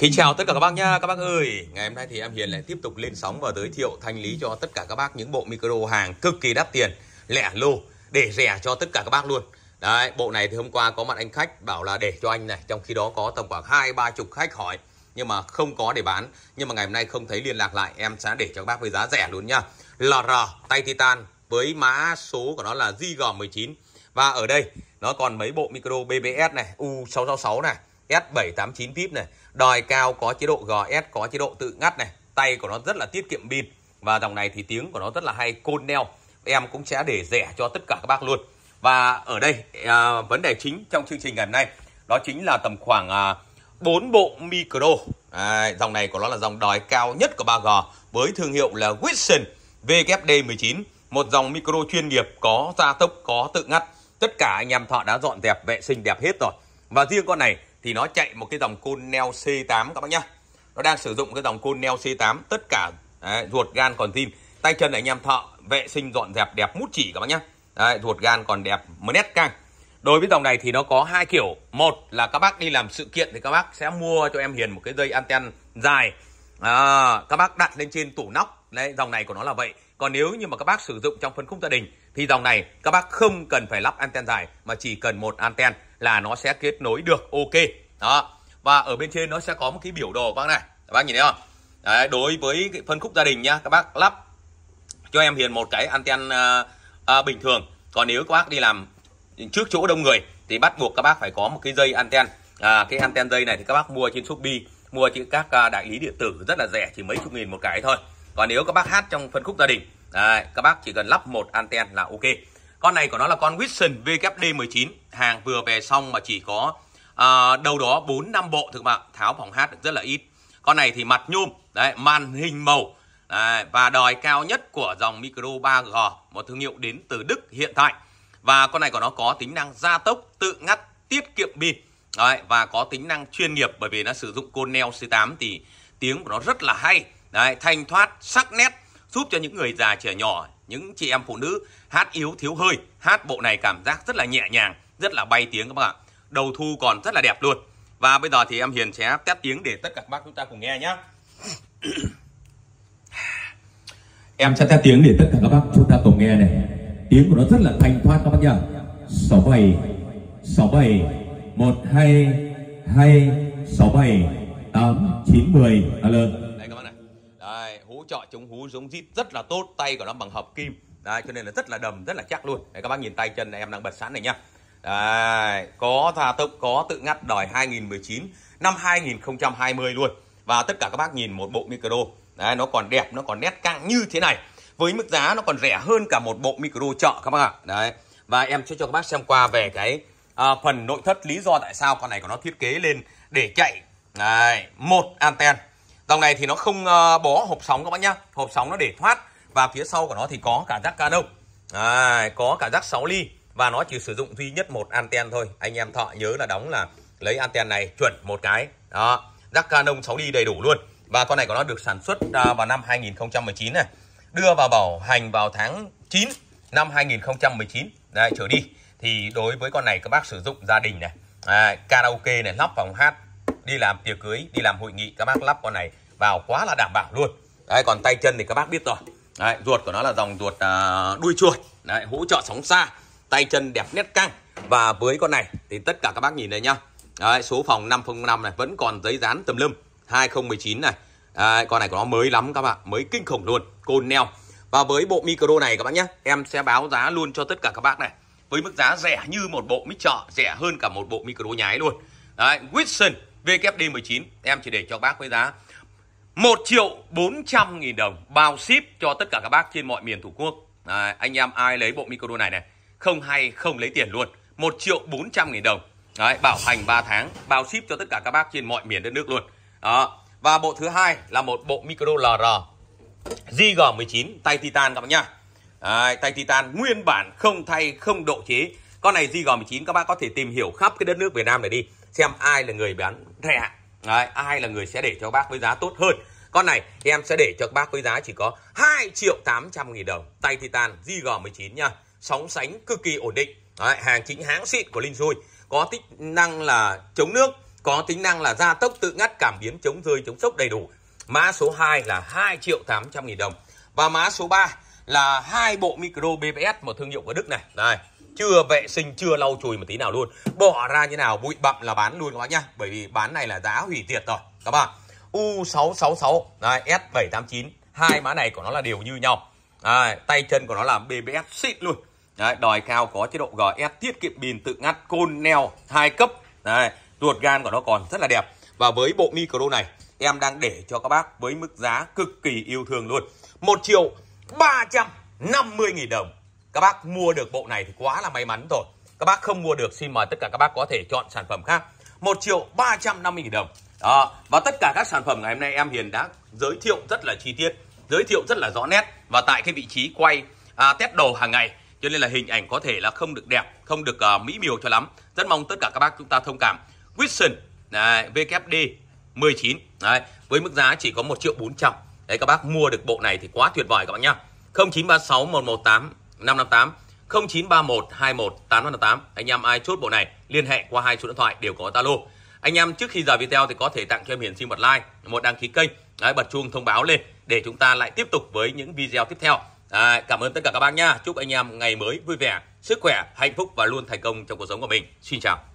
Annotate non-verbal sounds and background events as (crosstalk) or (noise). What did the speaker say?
Kính chào tất cả các bác nha các bác ơi Ngày hôm nay thì em Hiền lại tiếp tục lên sóng và giới thiệu thanh lý cho tất cả các bác những bộ micro hàng cực kỳ đắt tiền Lẻ lô để rẻ cho tất cả các bác luôn Đấy bộ này thì hôm qua có mặt anh khách bảo là để cho anh này Trong khi đó có tầm khoảng hai ba chục khách hỏi nhưng mà không có để bán Nhưng mà ngày hôm nay không thấy liên lạc lại em sẽ để cho các bác với giá rẻ luôn nha LR tay Titan với mã số của nó là JG19 Và ở đây nó còn mấy bộ micro BBS này U666 này S789 VIP này, đòi cao có chế độ GS, có chế độ tự ngắt này, tay của nó rất là tiết kiệm pin và dòng này thì tiếng của nó rất là hay côn neo. Em cũng sẽ để rẻ cho tất cả các bác luôn. Và ở đây à, vấn đề chính trong chương trình ngày hôm nay đó chính là tầm khoảng à, 4 bộ micro. À, dòng này của nó là dòng đòi cao nhất của 3G với thương hiệu là Wilson VKD19, một dòng micro chuyên nghiệp có gia tốc, có tự ngắt. Tất cả anh em thợ đã dọn dẹp vệ sinh đẹp hết rồi. Và riêng con này thì nó chạy một cái dòng côn neo C8 các bác nhá. Nó đang sử dụng cái dòng côn neo C8 tất cả đấy, ruột gan còn tim tay chân anh em thợ vệ sinh dọn dẹp đẹp mút chỉ các bác nhá. Đấy, ruột gan còn đẹp mới nét căng. Đối với dòng này thì nó có hai kiểu. Một là các bác đi làm sự kiện thì các bác sẽ mua cho em Hiền một cái dây anten dài. À, các bác đặt lên trên tủ nóc. Đấy, dòng này của nó là vậy. Còn nếu như mà các bác sử dụng trong phân khúc gia đình thì dòng này các bác không cần phải lắp anten dài mà chỉ cần một anten là nó sẽ kết nối được ok đó và ở bên trên nó sẽ có một cái biểu đồ các bác này các bác nhìn thấy không Đấy, đối với cái phân khúc gia đình nhá các bác lắp cho em hiền một cái anten à, à, bình thường còn nếu các bác đi làm trước chỗ đông người thì bắt buộc các bác phải có một cái dây anten à, cái anten dây này thì các bác mua trên shopee mua trên các ờ, đại lý điện tử rất là rẻ chỉ mấy chục nghìn một cái thôi còn nếu các bác hát trong phân khúc gia đình đấy, các bác chỉ cần lắp một anten là ok con này của nó là con Wilson VKD 19 hàng vừa về xong mà chỉ có à, đâu đó 4 5 bộ thực bạn tháo phòng hát được rất là ít. Con này thì mặt nhôm, đấy, màn hình màu đấy, và đòi cao nhất của dòng micro 3G, một thương hiệu đến từ Đức hiện tại. Và con này của nó có tính năng gia tốc, tự ngắt, tiết kiệm pin. Đấy, và có tính năng chuyên nghiệp bởi vì nó sử dụng côn neo C8 thì tiếng của nó rất là hay. Đấy, thanh thoát, sắc nét giúp cho những người già trẻ nhỏ những chị em phụ nữ hát yếu thiếu hơi hát bộ này cảm giác rất là nhẹ nhàng rất là bay tiếng các bạn ạ đầu thu còn rất là đẹp luôn và bây giờ thì em Hiền sẽ test tiếng để tất cả các bác chúng ta cùng nghe nhé (clears throat) em sẽ test tiếng để tất cả các bác chúng ta cùng nghe này tiếng của nó rất là thanh thoát các bác nhá sáu sáu bảy 67 67 hai 2 2 67 8 9 10 lên trọi chống hú giống zip rất là tốt tay của nó bằng hợp kim đấy, cho nên là rất là đầm rất là chắc luôn đấy, các bác nhìn tay chân này, em đang bật sẵn này nhá đấy, có tha tốc có tự ngắt đòi 2019 năm 2020 luôn và tất cả các bác nhìn một bộ micro đấy, nó còn đẹp nó còn nét căng như thế này với mức giá nó còn rẻ hơn cả một bộ micro chợ các bác ạ đấy và em sẽ cho các bác xem qua về cái à, phần nội thất lý do tại sao con này của nó thiết kế lên để chạy đấy, một anten dòng này thì nó không ờ, bó hộp sóng các bác nhá hộp sóng nó để thoát và phía sau của nó thì có cả rác Canon à, có cả rác 6 ly và nó chỉ sử dụng duy nhất một anten thôi anh em thọ nhớ là đóng là lấy anten này chuẩn một cái đó rác Canon 6 ly đầy đủ luôn và con này của nó được sản xuất à, vào năm 2019 này đưa vào bảo hành vào tháng 9 năm 2019 Đấy, trở đi thì đối với con này các bác sử dụng gia đình này à, karaoke này lắp phòng hát đi làm tiệc cưới đi làm hội nghị các bác lắp con này vào quá là đảm bảo luôn đấy còn tay chân thì các bác biết rồi đấy, ruột của nó là dòng ruột à, đuôi chuột đấy, hỗ trợ sóng xa tay chân đẹp nét căng và với con này thì tất cả các bác nhìn này nhá đấy, số phòng 505 này vẫn còn giấy dán tầm lum 2019 này đấy, con này của nó mới lắm các bạn mới kinh khủng luôn côn neo và với bộ micro này các bạn nhé em sẽ báo giá luôn cho tất cả các bác này với mức giá rẻ như một bộ mic chợ rẻ hơn cả một bộ micro nhái luôn đấy Wilson VKD19 e em chỉ để cho bác với giá 1 triệu 400 nghìn đồng bao ship cho tất cả các bác trên mọi miền Tổ quốc. À, anh em ai lấy bộ micro này này, không hay không lấy tiền luôn. 1 triệu 400 nghìn đồng. Đấy, bảo hành 3 tháng, bao ship cho tất cả các bác trên mọi miền đất nước luôn. Đó. Và bộ thứ hai là một bộ micro LR JG19 tay titan các bác nhá. Đấy, tay titan nguyên bản không thay không độ chế. Con này JG19 các bác có thể tìm hiểu khắp cái đất nước Việt Nam này đi, xem ai là người bán rẻ Đấy, ai là người sẽ để cho bác với giá tốt hơn con này em sẽ để cho bác với giá chỉ có 2 triệu 800 nghìn đồng tay Titan JG19 nha sóng sánh cực kỳ ổn định Đấy, hàng chính hãng xịn của Linh Xui có tính năng là chống nước có tính năng là gia tốc tự ngắt cảm biến chống rơi chống sốc đầy đủ mã số 2 là 2 triệu 800 nghìn đồng và mã số 3 là hai bộ micro BBS một thương hiệu của Đức này đây chưa vệ sinh chưa lau chùi một tí nào luôn bỏ ra như nào bụi bặm là bán luôn các bác nhá bởi vì bán này là giá hủy diệt rồi các bạn U666 đây, S789 hai mã này của nó là đều như nhau đây, tay chân của nó là BBS xịn luôn đấy, đòi cao có chế độ GS tiết kiệm pin tự ngắt côn neo hai cấp đấy, ruột gan của nó còn rất là đẹp và với bộ micro này em đang để cho các bác với mức giá cực kỳ yêu thương luôn một triệu ba trăm 350 nghìn đồng các bác mua được bộ này thì quá là may mắn rồi các bác không mua được xin mời tất cả các bác có thể chọn sản phẩm khác 1 triệu 350 nghìn đồng à, và tất cả các sản phẩm ngày hôm nay em Hiền đã giới thiệu rất là chi tiết giới thiệu rất là rõ nét và tại cái vị trí quay à, test đồ hàng ngày cho nên là hình ảnh có thể là không được đẹp không được uh, mỹ miều cho lắm rất mong tất cả các bác chúng ta thông cảm Wilson đấy, VKD 19 đấy, với mức giá chỉ có 1 triệu 400 đấy các bác mua được bộ này thì quá tuyệt vời các bạn nhá 0936 118 558 0931 21 858. Anh em ai chốt bộ này liên hệ qua hai số điện thoại đều có Zalo. Anh em trước khi rời video thì có thể tặng cho em hiển xin một like, một đăng ký kênh, đấy, bật chuông thông báo lên để chúng ta lại tiếp tục với những video tiếp theo. À, cảm ơn tất cả các bác nha. Chúc anh em ngày mới vui vẻ, sức khỏe, hạnh phúc và luôn thành công trong cuộc sống của mình. Xin chào.